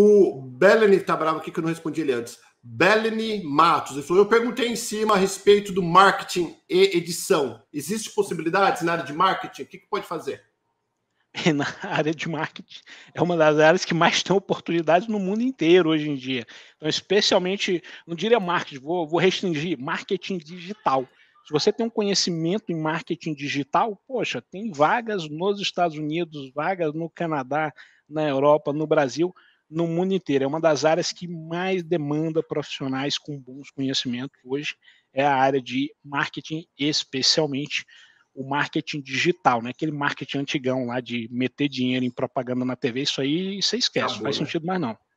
O Bellini está bravo aqui que eu não respondi ele antes. Bellini Matos, ele falou: Eu perguntei em cima a respeito do marketing e edição. Existem possibilidades na área de marketing? O que, que pode fazer? na área de marketing é uma das áreas que mais tem oportunidades no mundo inteiro hoje em dia. Então, especialmente, não diria marketing, vou, vou restringir marketing digital. Se você tem um conhecimento em marketing digital, poxa, tem vagas nos Estados Unidos, vagas no Canadá, na Europa, no Brasil, no mundo inteiro. É uma das áreas que mais demanda profissionais com bons conhecimentos hoje, é a área de marketing, especialmente o marketing digital, né? Aquele marketing antigão lá de meter dinheiro em propaganda na TV, isso aí você esquece, Acabou, não faz né? sentido mais não.